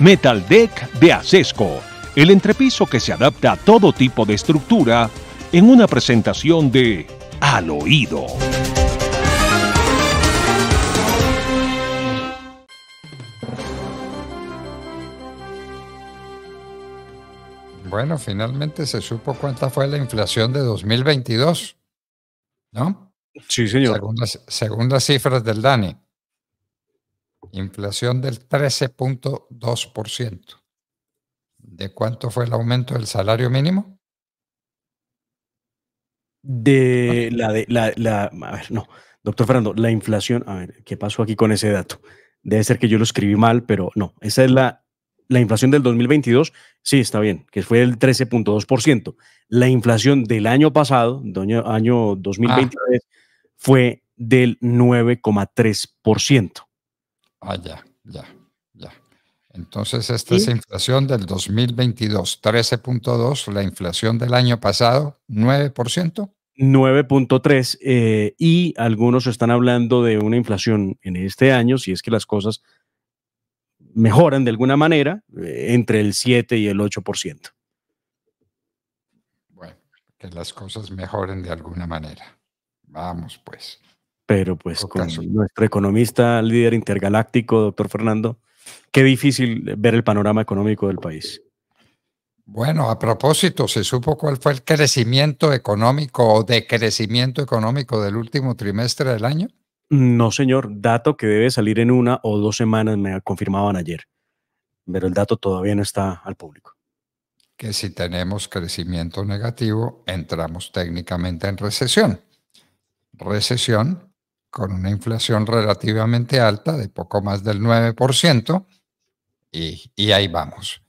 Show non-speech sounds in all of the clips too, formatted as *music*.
Metal Deck de Acesco, el entrepiso que se adapta a todo tipo de estructura en una presentación de Al Oído. Bueno, finalmente se supo cuánta fue la inflación de 2022, ¿no? Sí, señor. Según cifras del DANI. Inflación del 13.2%. ¿De cuánto fue el aumento del salario mínimo? De la de la, a ver, no. Doctor Fernando, la inflación, a ver, ¿qué pasó aquí con ese dato? Debe ser que yo lo escribí mal, pero no, esa es la, la inflación del 2022, sí, está bien, que fue el 13.2%. La inflación del año pasado, año 2023, ah. fue del 9,3%. Ah, ya, ya, ya. Entonces, esta es la inflación del 2022, 13.2, la inflación del año pasado, 9%. 9.3 eh, y algunos están hablando de una inflación en este año, si es que las cosas mejoran de alguna manera, eh, entre el 7 y el 8%. Bueno, que las cosas mejoren de alguna manera. Vamos pues. Pero pues con nuestro economista, líder intergaláctico, doctor Fernando, qué difícil ver el panorama económico del país. Bueno, a propósito, se supo cuál fue el crecimiento económico o decrecimiento económico del último trimestre del año. No, señor, dato que debe salir en una o dos semanas, me confirmaban ayer, pero el dato todavía no está al público. Que si tenemos crecimiento negativo, entramos técnicamente en recesión. Recesión con una inflación relativamente alta de poco más del 9%, y, y ahí vamos.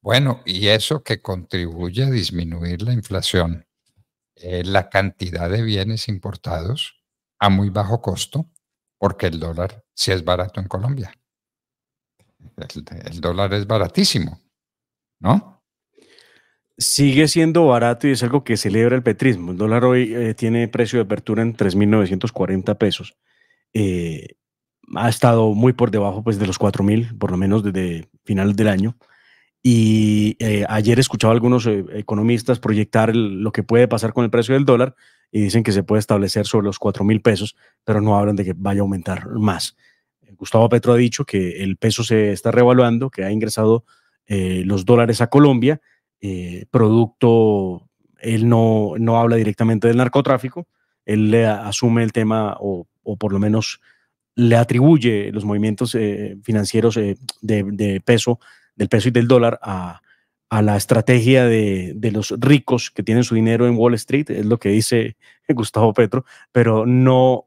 Bueno, y eso que contribuye a disminuir la inflación, eh, la cantidad de bienes importados a muy bajo costo, porque el dólar sí es barato en Colombia. el dólar es baratísimo, ¿no? sigue siendo barato y es algo que celebra el petrismo. El dólar hoy eh, tiene precio de apertura en 3.940 pesos. Eh, ha estado muy por debajo pues, de los 4.000, por lo menos desde finales del año. Y eh, ayer escuchaba a algunos economistas proyectar lo que puede pasar con el precio del dólar y dicen que se puede establecer sobre los 4.000 pesos, pero no hablan de que vaya a aumentar más. Gustavo Petro ha dicho que el peso se está revaluando, que ha ingresado los dólares a Colombia eh, producto, él no, no habla directamente del narcotráfico, él le asume el tema o, por lo menos le atribuye los movimientos eh, financieros eh, de, peso, del peso y del dólar a, la estrategia de, los ricos que tienen su dinero en Wall Street, es lo que dice *laughs* Gustavo Petro, pero no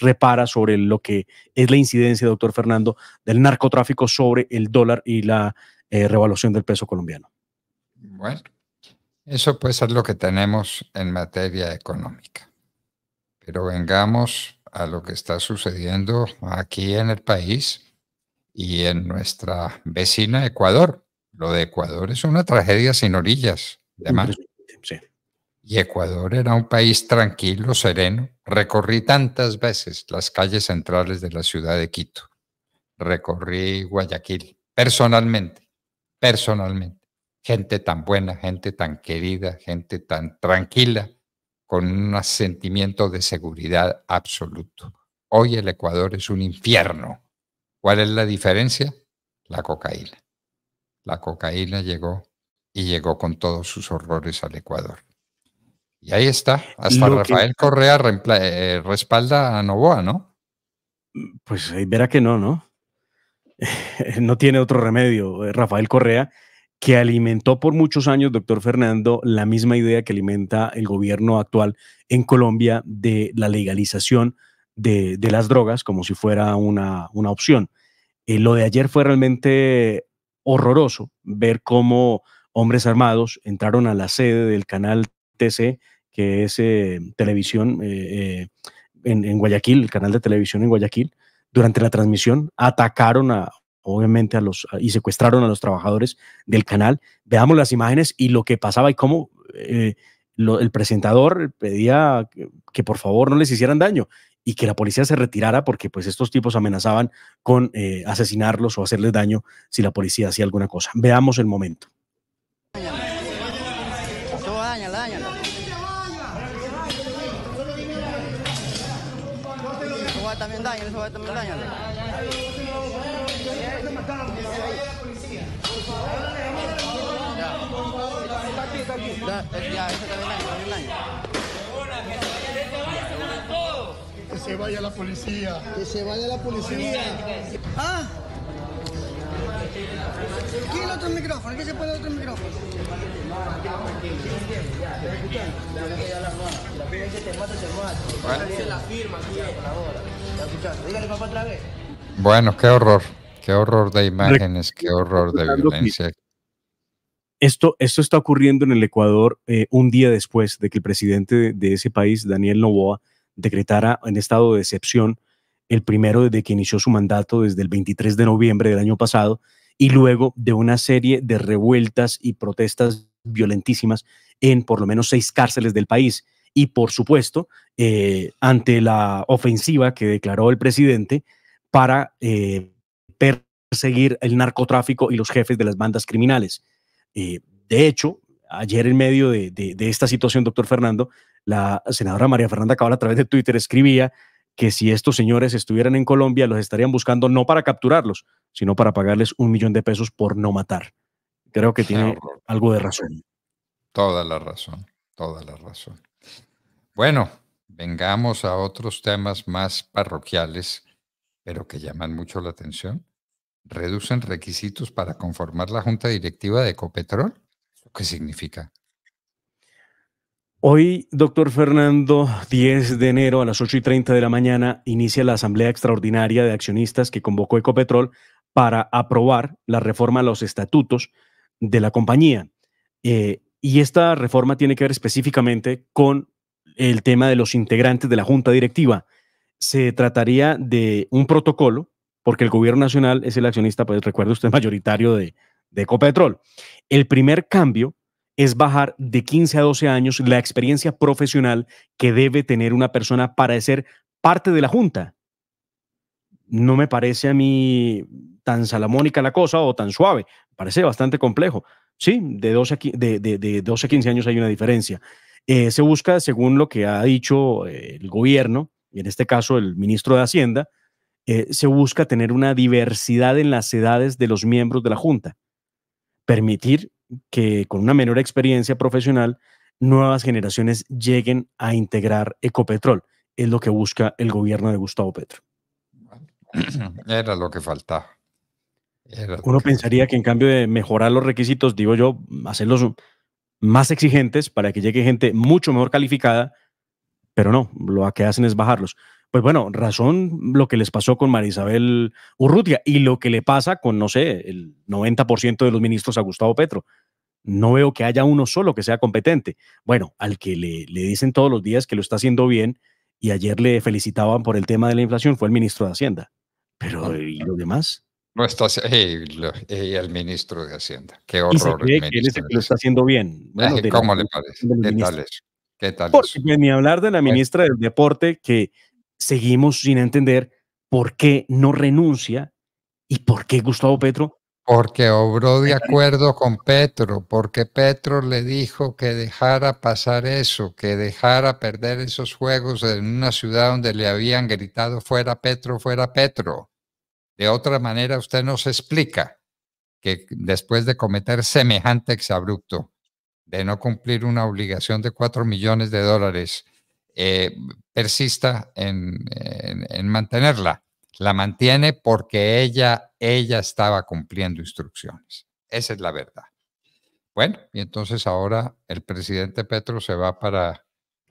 repara sobre lo que es la incidencia, doctor Fernando, del narcotráfico sobre el dólar y la revaluación del peso colombiano. Bueno, eso pues es lo que tenemos en materia económica. Pero vengamos a lo que está sucediendo aquí en el país y en nuestra vecina Ecuador. Lo de Ecuador es una tragedia sin orillas, además. Y Ecuador era un país tranquilo, sereno. Recorrí tantas veces las calles centrales de la ciudad de Quito. Recorrí Guayaquil, personalmente, personalmente gente tan buena, gente tan querida, gente tan tranquila, con un sentimiento de seguridad absoluto. Hoy el Ecuador es un infierno. ¿Cuál es la diferencia? La cocaína. La cocaína llegó y llegó con todos sus horrores al Ecuador. Y ahí está, hasta Rafael Correa eh, respalda a Novoa, ¿no? Mm, pues eh, verá que no, ¿no? *laughs* no tiene otro remedio. Eh, Rafael Correa que alimentó por muchos años, doctor Fernando, la misma idea que alimenta el gobierno actual en Colombia de la legalización de, las drogas como si fuera una, opción. Eh, lo de ayer fue realmente horroroso ver cómo hombres armados entraron a la sede del canal TC, que es eh, televisión eh, en, en Guayaquil, el canal de televisión en Guayaquil, durante la transmisión, atacaron a obviamente a los y secuestraron a los trabajadores del canal. Veamos las imágenes y lo que pasaba y cómo eh, el presentador pedía que, por favor no les hicieran daño y que la policía se retirara porque pues estos tipos amenazaban con eh, asesinarlos o hacerles daño si la policía hacía alguna cosa. Veamos el momento. Eh, que se vaya la policía. Que se vaya la policía. Ah. ¿Quién el otro micrófono? ¿Qué se puede el otro micrófono? Bueno, qué horror, qué horror de imágenes, qué horror de violencia, esto, esto está ocurriendo en el Ecuador eh, un día después de que el presidente de, ese país, Daniel Novoa, decretara en estado de excepción el primero desde que inició su mandato, desde el 23 de noviembre del año pasado, y luego de una serie de revueltas y protestas violentísimas en por lo menos seis cárceles del país. Y por supuesto, eh, ante la ofensiva que declaró el presidente para eh, perseguir el narcotráfico y los jefes de las bandas criminales. Eh, de hecho, ayer en medio de, de, esta situación, doctor Fernando, la senadora María Fernanda Cabal a través de Twitter escribía que si estos señores estuvieran en Colombia, los estarían buscando no para capturarlos, sino para pagarles un millón de pesos por no matar. Creo que tiene algo de razón. Toda la razón, toda la razón. Bueno, vengamos a otros temas más parroquiales, pero que llaman mucho la atención reducen requisitos para conformar la junta directiva de Ecopetrol? ¿Qué significa? Hoy, doctor Fernando, 10 de enero a las 8 y 30 de la mañana, inicia la Asamblea Extraordinaria de Accionistas que convocó Ecopetrol para aprobar la reforma a los estatutos de la compañía. Eh, y esta reforma tiene que ver específicamente con el tema de los integrantes de la junta directiva. Se trataría de un protocolo porque el gobierno nacional es el accionista, pues recuerde usted, *laughs* mayoritario de, de Ecopetrol. El primer cambio es bajar de 15 a 12 años la experiencia profesional que debe tener una persona para ser parte de la Junta. No me parece a mí tan salamónica la cosa o tan suave, parece bastante complejo. Sí, de 12 a, de, 15 años hay una diferencia. Eh, se busca, según lo que ha dicho eh, el gobierno, y en este caso el ministro de Hacienda, eh, se busca tener una diversidad en las edades de los miembros de la Junta, permitir que con una menor experiencia profesional nuevas generaciones lleguen a integrar Ecopetrol. Es lo que busca el gobierno de Gustavo Petro. *clears throat* Era lo que faltaba. Uno pensaría que en cambio de mejorar los requisitos, digo yo, hacerlos más exigentes para que llegue gente mucho mejor calificada, pero no, lo que hacen es bajarlos pues bueno, razón lo que les pasó con Marisabel Urrutia y lo que le pasa con, no sé, el 90% de los ministros a Gustavo Petro. No veo que haya uno solo que sea competente. Bueno, al que le, dicen todos los días que lo está haciendo bien y ayer le felicitaban por el tema de la inflación fue el ministro de Hacienda. Pero ¿y los demás? No está el ministro de Hacienda. Qué horror. Y que él este lo está haciendo bien. Eh, ¿Cómo le parece? ¿Qué tal, es? Pues, ni hablar de la ministra del deporte que seguimos sin entender por qué no renuncia y por qué Gustavo Petro. Porque obró de acuerdo con Petro, porque Petro le dijo que dejara pasar eso, que dejara perder esos juegos en una ciudad donde le habían gritado fuera Petro, fuera Petro. De otra manera, usted nos explica que después de cometer semejante exabrupto, de no cumplir una obligación de cuatro millones de dólares, eh, persista en, mantenerla. La mantiene porque ella, ella estaba cumpliendo instrucciones. Esa es la verdad. Bueno, y entonces ahora el presidente Petro se va para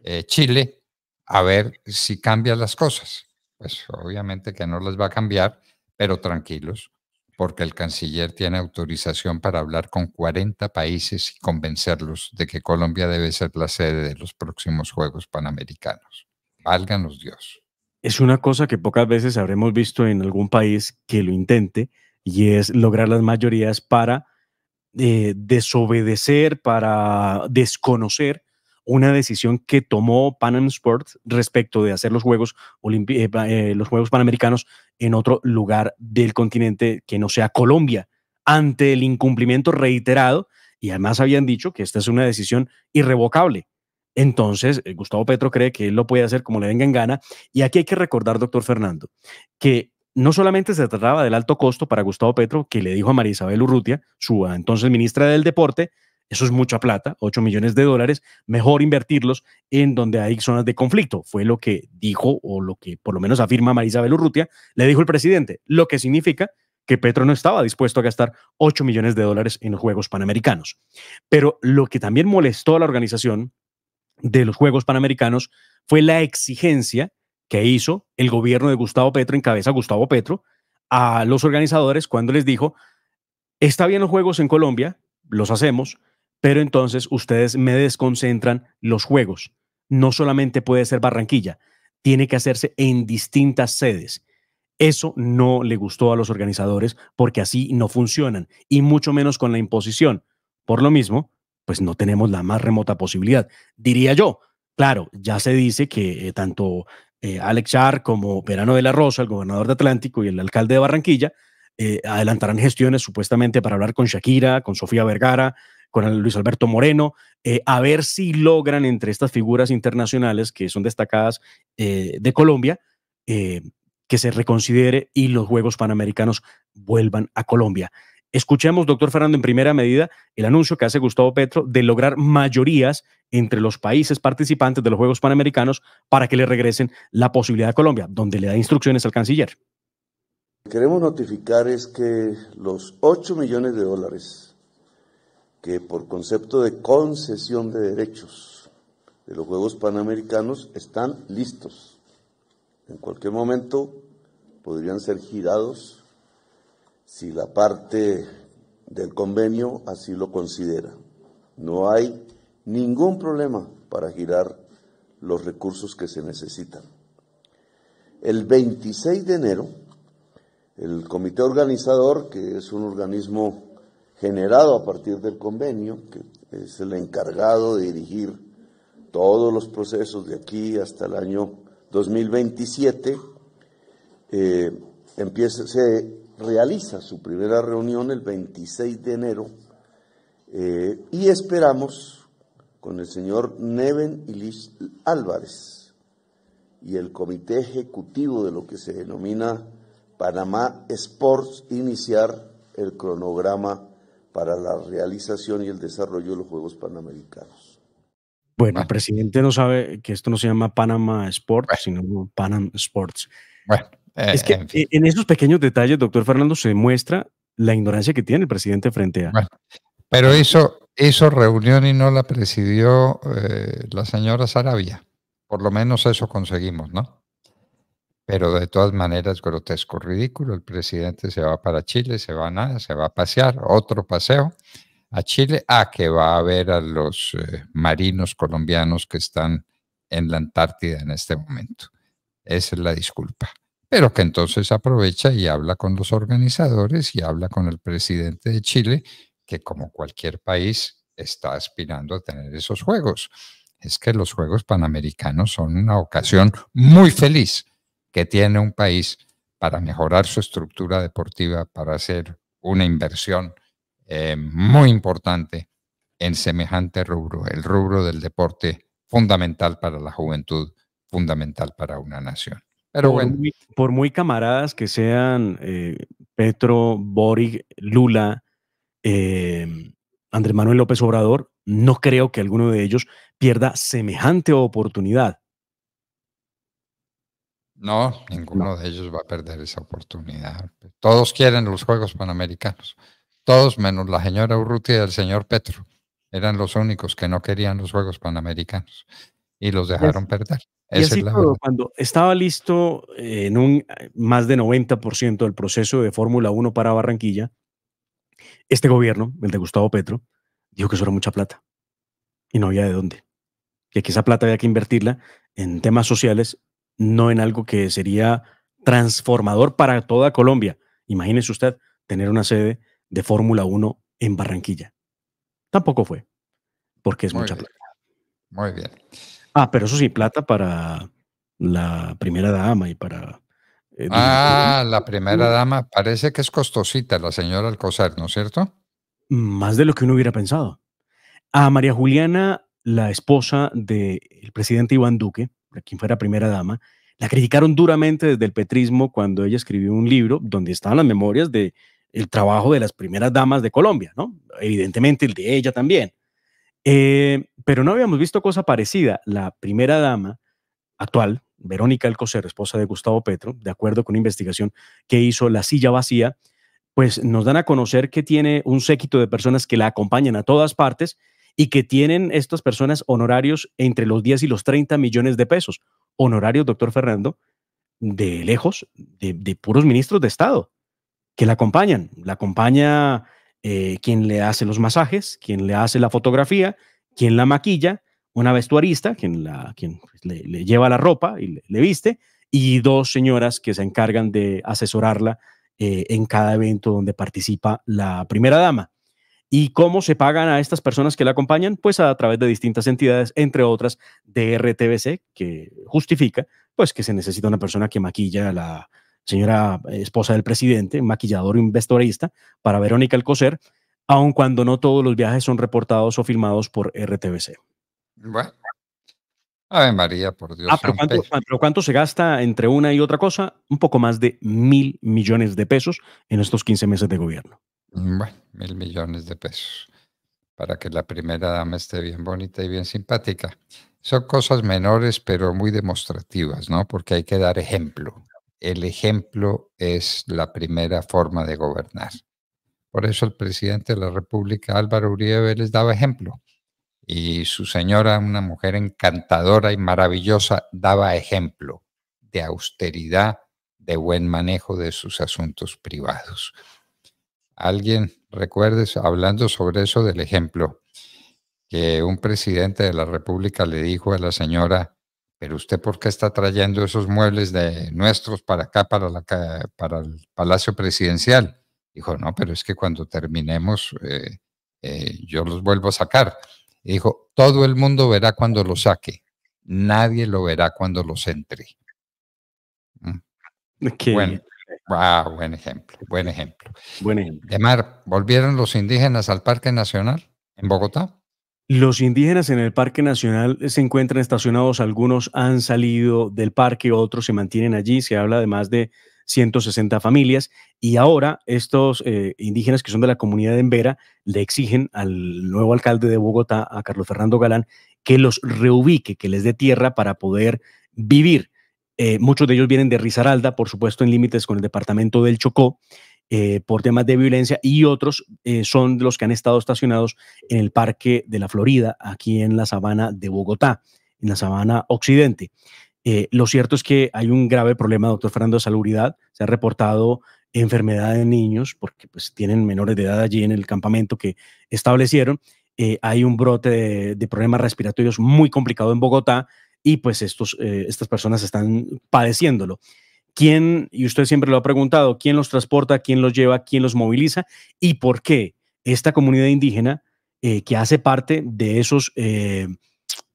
eh, Chile a ver si cambia las cosas. Pues obviamente que no las va a cambiar, pero tranquilos, porque el canciller tiene autorización para hablar con 40 países y convencerlos de que Colombia debe ser la sede de los próximos Juegos Panamericanos. Válganos Dios. Es una cosa que pocas veces habremos visto en algún país que lo intente y es lograr las mayorías para eh, desobedecer, para desconocer una decisión que tomó Panam Sports respecto de hacer los Juegos, eh, eh, los juegos Panamericanos en otro lugar del continente que no sea Colombia, ante el incumplimiento reiterado, y además habían dicho que esta es una decisión irrevocable. Entonces, eh, Gustavo Petro cree que él lo puede hacer como le venga en gana. Y aquí hay que recordar, doctor Fernando, que no solamente se trataba del alto costo para Gustavo Petro, que le dijo a María Isabel Urrutia, su entonces ministra del Deporte, eso es mucha plata, 8 millones de dólares, mejor invertirlos en donde hay zonas de conflicto. Fue lo que dijo, o lo que por lo menos afirma Marisa Urrutia, le dijo el presidente, lo que significa que Petro no estaba dispuesto a gastar 8 millones de dólares en los Juegos Panamericanos. Pero lo que también molestó a la organización de los Juegos Panamericanos fue la exigencia que hizo el gobierno de Gustavo Petro, en cabeza Gustavo Petro, a los organizadores cuando les dijo, está bien los Juegos en Colombia, los hacemos, pero entonces ustedes me desconcentran los juegos. No solamente puede ser Barranquilla, tiene que hacerse en distintas sedes. Eso no le gustó a los organizadores porque así no funcionan, y mucho menos con la imposición. Por lo mismo, pues no tenemos la más remota posibilidad, diría yo. Claro, ya se dice que eh, tanto eh, Alex Char como Verano de la Rosa, el gobernador de Atlántico y el alcalde de Barranquilla, eh, adelantarán gestiones supuestamente para hablar con Shakira, con Sofía Vergara, con Luis Alberto Moreno, eh, a ver si logran entre estas figuras internacionales que son destacadas eh, de Colombia, eh, que se reconsidere y los Juegos Panamericanos vuelvan a Colombia. Escuchemos, doctor Fernando, en primera medida el anuncio que hace Gustavo Petro de lograr mayorías entre los países participantes de los Juegos Panamericanos para que le regresen la posibilidad a Colombia, donde le da instrucciones al canciller. Queremos notificar es que los 8 millones de dólares que por concepto de concesión de derechos de los Juegos Panamericanos están listos. En cualquier momento podrían ser girados si la parte del convenio así lo considera. No hay ningún problema para girar los recursos que se necesitan. El 26 de enero, el comité organizador, que es un organismo generado a partir del convenio, que es el encargado de dirigir todos los procesos de aquí hasta el año 2027, eh, empieza, se realiza su primera reunión el 26 de enero eh, y esperamos con el señor Neven Ilis Álvarez y el comité ejecutivo de lo que se denomina Panamá Sports iniciar el cronograma para la realización y el desarrollo de los Juegos Panamericanos. Bueno, el presidente no sabe que esto no se llama Panama Sports, sino Panam Sports. Bueno, eh, es que e, en, esos pequeños detalles, doctor Fernando, se muestra la ignorancia que tiene el presidente frente a... Bueno, pero eso, eso reunión y no la presidió eh, la señora Sarabia. Por lo menos eso conseguimos, ¿no? Pero de todas maneras, grotesco, ridículo. El presidente se va para Chile, se va a nada, se va a pasear, otro paseo a Chile, a que va a ver a los eh, marinos colombianos que están en la Antártida en este momento. Esa es la disculpa. Pero que entonces aprovecha y habla con los organizadores y habla con el presidente de Chile, que como cualquier país está aspirando a tener esos juegos. Es que los Juegos Panamericanos son una ocasión muy feliz que tiene un país para mejorar su estructura deportiva, para hacer una inversión eh, muy importante en semejante rubro, el rubro del deporte fundamental para la juventud, fundamental para una nación. Pero por bueno. Muy, por muy camaradas que sean eh, Petro, Boric, Lula, eh, Andrés Manuel López Obrador, no creo que alguno de ellos pierda semejante oportunidad. No, ninguno de ellos va a perder esa oportunidad. Todos quieren los Juegos Panamericanos. Todos menos la señora Urrutia y el señor Petro. Eran los únicos que no querían los Juegos Panamericanos y los dejaron perder. Y así cuando estaba listo eh, en un eh, más de 90% del proceso de Fórmula 1 para Barranquilla, este gobierno, el de Gustavo Petro, dijo que eso era mucha plata y no había de dónde. Que, que esa plata había que invertirla en temas sociales no en algo que sería transformador para toda Colombia. Imagínese usted tener una sede de Fórmula 1 en Barranquilla. Tampoco fue, porque es mucha plata. Muy bien. Ah, pero eso sí, plata para la primera dama y para... Eh, ah, la primera dama parece que es costosita la señora Alcocer, ¿no es cierto? Más de lo que uno hubiera pensado. A María Juliana, la esposa del presidente Iván Duque, quien fuera primera dama, la criticaron duramente desde el petrismo cuando ella escribió un libro donde estaban las memorias de el trabajo de las primeras damas de Colombia, ¿no? Evidentemente el de ella también. Eh, pero no habíamos visto cosa parecida. La primera dama actual, Verónica Alcocer, esposa de Gustavo Petro, de acuerdo con una investigación que hizo La Silla Vacía, pues nos dan a conocer que tiene un séquito de personas que la acompañan a todas partes y que tienen estas personas honorarios entre los 10 y los 30 millones de pesos. Honorarios, doctor Fernando, de lejos, de, puros ministros de Estado que la acompañan. La acompaña eh, quien le hace los masajes, quien le hace la fotografía, quien la maquilla, una vestuarista, quien, la, quien pues, le, lleva la ropa y le, viste, y dos señoras que se encargan de asesorarla eh, en cada evento donde participa la primera dama. ¿Y cómo se pagan a estas personas que la acompañan? Pues a través de distintas entidades, entre otras de RTBC, que justifica pues que se necesita una persona que maquilla a la señora eh, esposa del presidente, maquillador e investorista, para Verónica Alcocer, aun cuando no todos los viajes son reportados o filmados por RTBC. Bueno. ver María, por Dios. Ah, pero, ¿cuánto, pero, ¿cuánto, se gasta entre una y otra cosa? Un poco más de mil millones de pesos en estos 15 meses de gobierno. Mm, bueno, mil millones de pesos para que la primera dama esté bien bonita y bien simpática. Son cosas menores, pero muy demostrativas, ¿no? Porque hay que dar ejemplo. El ejemplo es la primera forma de gobernar. Por eso el presidente de la República, Álvaro Uribe, les daba ejemplo. Y su señora, una mujer encantadora y maravillosa, daba ejemplo de austeridad, de buen manejo de sus asuntos privados alguien recuerde hablando sobre eso del ejemplo, que un presidente de la República le dijo a la señora, pero usted por qué está trayendo esos muebles de nuestros para acá, para, la, para el Palacio Presidencial? Dijo, no, pero es que cuando terminemos eh, eh, yo los vuelvo a sacar. dijo, todo el mundo verá cuando los saque, nadie lo verá cuando los entre. Mm. Bueno, Ah, buen ejemplo, buen ejemplo. Buen ejemplo. Demar, ¿volvieron los indígenas al Parque Nacional en Bogotá? Los indígenas en el Parque Nacional se encuentran estacionados, algunos han salido del parque, otros se mantienen allí, se habla de más de 160 familias y ahora estos eh, indígenas que son de la comunidad de Embera le exigen al nuevo alcalde de Bogotá, a Carlos Fernando Galán, que los reubique, que les dé tierra para poder vivir. Eh, muchos de ellos vienen de Risaralda, por supuesto, en límites con el departamento del Chocó, eh, por temas de violencia, y otros eh, son los que han estado estacionados en el Parque de la Florida, aquí en la sabana de Bogotá, en la sabana occidente. lo cierto es que hay un grave problema, doctor Fernando, de salubridad. Se ha reportado enfermedad de niños, porque pues, tienen menores de edad allí en el campamento que establecieron. hay un brote de, problemas respiratorios muy complicado en Bogotá y pues estos, eh, estas personas están padeciéndolo. ¿Quién, y usted siempre lo ha preguntado, quién los transporta, quién los lleva, quién los moviliza y por qué esta comunidad indígena eh, que hace parte de esos eh,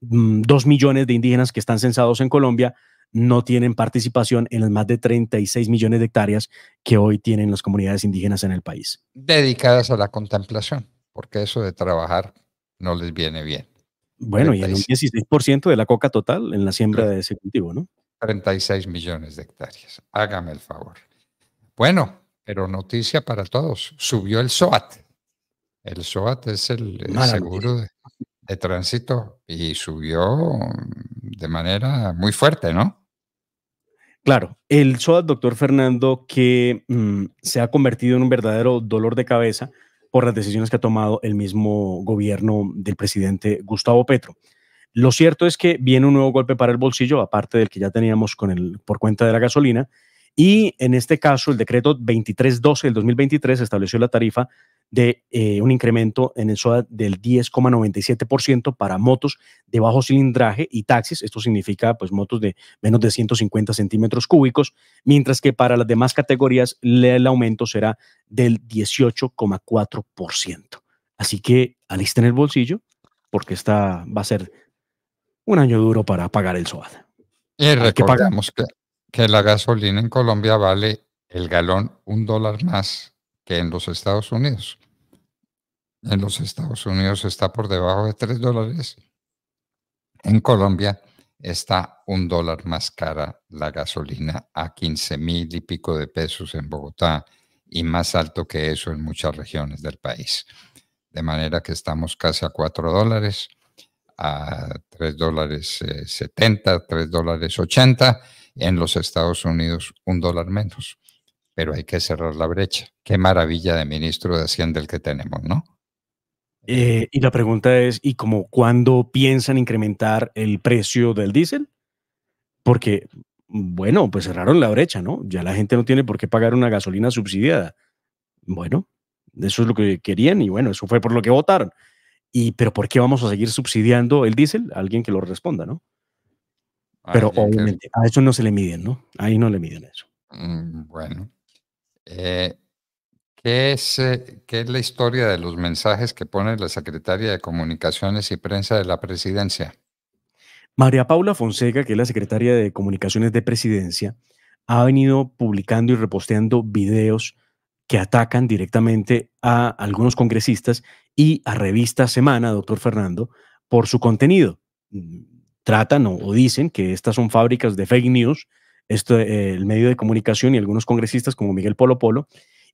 mm, dos millones de indígenas que están censados en Colombia no tienen participación en las más de 36 millones de hectáreas que hoy tienen las comunidades indígenas en el país. Dedicadas a la contemplación, porque eso de trabajar no les viene bien. Bueno, y en un 16% de la coca total en la siembra de ese cultivo, ¿no? 36 millones de hectáreas. Hágame el favor. Bueno, pero noticia para todos. Subió el SOAT. El SOAT es el, seguro de, tránsito y subió de manera muy fuerte, ¿no? Claro, el SOAT, doctor Fernando, que mm, se ha convertido en un verdadero dolor de cabeza por las decisiones que ha tomado el mismo gobierno del presidente Gustavo Petro. Lo cierto es que viene un nuevo golpe para el bolsillo, aparte del que ya teníamos con el, por cuenta de la gasolina, y en este caso el decreto 2312 del 2023 estableció la tarifa de eh, un incremento en el SOAT del 10,97% para motos de bajo cilindraje y taxis. Esto significa pues motos de menos de 150 centímetros cúbicos, mientras que para las demás categorías el aumento será del 18,4%. Así que alisten el bolsillo porque esta va a ser un año duro para pagar el SOAT. Y que, que la gasolina en Colombia vale el galón un dólar más que en los Estados Unidos. En los Estados Unidos está por debajo de 3 dólares. En Colombia está un dólar más cara la gasolina a 15 mil y pico de pesos en Bogotá y más alto que eso en muchas regiones del país. De manera que estamos casi a 4 dólares, a 3 dólares 70, eh, 3 dólares 80, en los Estados Unidos un dólar menos pero hay que cerrar la brecha. Qué maravilla de ministro de Hacienda el que tenemos, ¿no? Eh, y la pregunta es, ¿y como cuándo piensan incrementar el precio del diésel? Porque, bueno, pues cerraron la brecha, ¿no? Ya la gente no tiene por qué pagar una gasolina subsidiada. Bueno, eso es lo que querían y bueno, eso fue por lo que votaron. Y, pero ¿por qué vamos a seguir subsidiando el diésel? Alguien que lo responda, ¿no? Pero obviamente a eso no se le miden, ¿no? Ahí no le miden eso. Mm, bueno, eh, eh, ¿qué, es, la historia de los mensajes que pone la secretaria de Comunicaciones y Prensa de la Presidencia? María Paula Fonseca, que es la secretaria de Comunicaciones de Presidencia, ha venido publicando y reposteando videos que atacan directamente a algunos congresistas y a Revista Semana, doctor Fernando, por su contenido. Mm, tratan o, dicen que estas son fábricas de fake news esto, eh, el medio de comunicación y algunos congresistas como Miguel Polo Polo,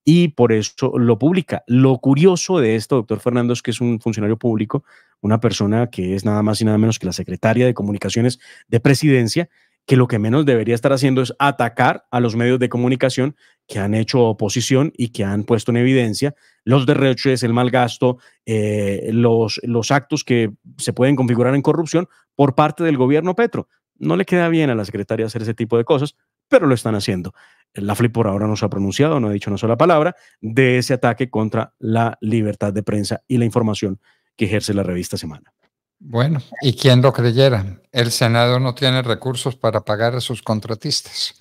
y por eso lo publica. Lo curioso de esto, doctor Fernando, es que es un funcionario público, una persona que es nada más y nada menos que la secretaria de comunicaciones de presidencia, que lo que menos debería estar haciendo es atacar a los medios de comunicación que han hecho oposición y que han puesto en evidencia los derroches, el mal gasto, eh, los, los actos que se pueden configurar en corrupción por parte del gobierno Petro. No le queda bien a la secretaria hacer ese tipo de cosas, pero lo están haciendo. La FLIP por ahora no se ha pronunciado, no ha dicho una sola palabra de ese ataque contra la libertad de prensa y la información que ejerce la revista Semana. Bueno, ¿y quién lo creyera? El Senado no tiene recursos para pagar a sus contratistas.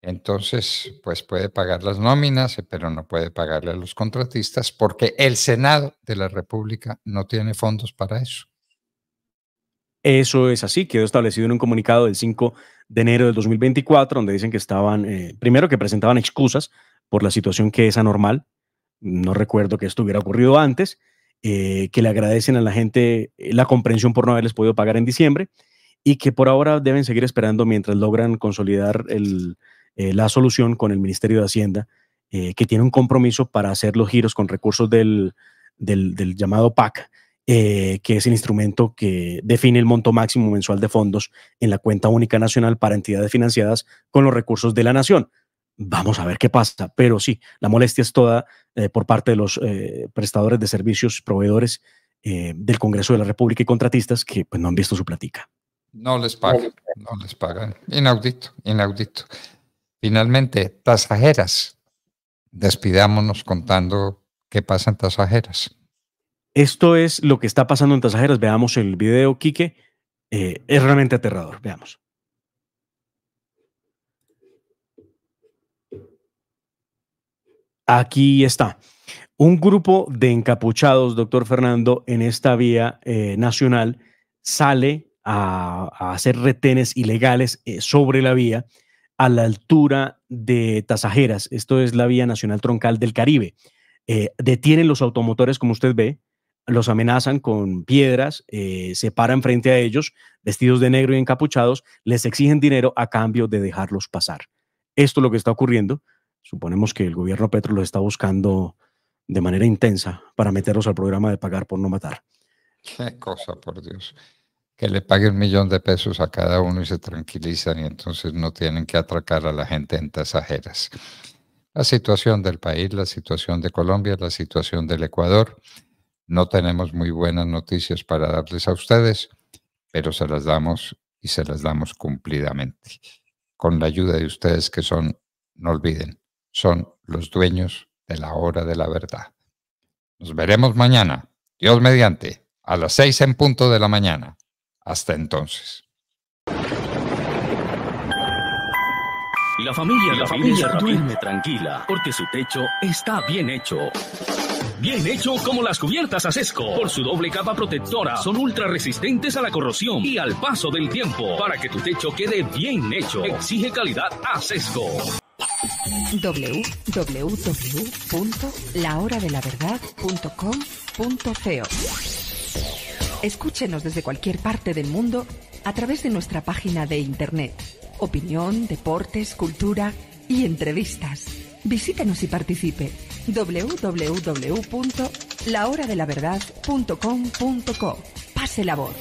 Entonces, pues puede pagar las nóminas, pero no puede pagarle a los contratistas porque el Senado de la República no tiene fondos para eso. Eso es así, quedó establecido en un comunicado del 5 de enero del 2024, donde dicen que estaban, eh, primero que presentaban excusas por la situación que es anormal, no recuerdo que esto hubiera ocurrido antes, eh, que le agradecen a la gente eh, la comprensión por no haberles podido pagar en diciembre y que por ahora deben seguir esperando mientras logran consolidar la solución con el Ministerio de Hacienda, que tiene un compromiso para hacer los giros con recursos del, del llamado PAC eh, que es el instrumento que define el monto máximo mensual de fondos en la cuenta única nacional para entidades financiadas con los recursos de la nación. Vamos a ver qué pasa, pero sí, la molestia es toda eh, por parte de los eh, prestadores de servicios, proveedores del Congreso de la República y contratistas que pues, no han visto su plática. No les pagan, no les pagan. Inaudito, inaudito. Finalmente, tasajeras. Despidámonos contando qué pasa en tasajeras. Esto es lo que está pasando en Tasajeras. Veamos el video, Quique. Eh, es realmente aterrador. Veamos. Aquí está. Un grupo de encapuchados, doctor Fernando, en esta vía eh, nacional sale a, hacer retenes ilegales eh, sobre la vía a la altura de Tasajeras. Esto es la vía nacional troncal del Caribe. detienen los automotores, como usted ve, los amenazan con piedras, eh, se paran frente a ellos, vestidos de negro y encapuchados, les exigen dinero a cambio de dejarlos pasar. Esto es lo que está ocurriendo. Suponemos que el gobierno Petro lo está buscando de manera intensa para meterlos al programa de pagar por no matar. Qué cosa, por Dios. Que le paguen un millón de pesos a cada uno y se tranquilizan y entonces no tienen que atracar a la gente en tasajeras. La situación del país, la situación de Colombia, la situación del Ecuador. No tenemos muy buenas noticias para darles a ustedes, pero se las damos y se las damos cumplidamente. Con la ayuda de ustedes que son, no olviden, son los dueños de la hora de la verdad. Nos veremos mañana, Dios mediante, a las seis en punto de la mañana. Hasta entonces. La familia, la familia duerme tranquila porque su techo está bien hecho. Bien hecho como las cubiertas a Por su doble capa protectora, son ultra resistentes a la corrosión y al paso del tiempo. Para que tu techo quede bien hecho, exige calidad a www.lahoradelaverdad.com.co Escúchenos desde cualquier parte del mundo a través de nuestra página de internet. Opinión, deportes, cultura y entrevistas Visítanos y participe www.lahoradelaverdad.com.co. Pase la voz.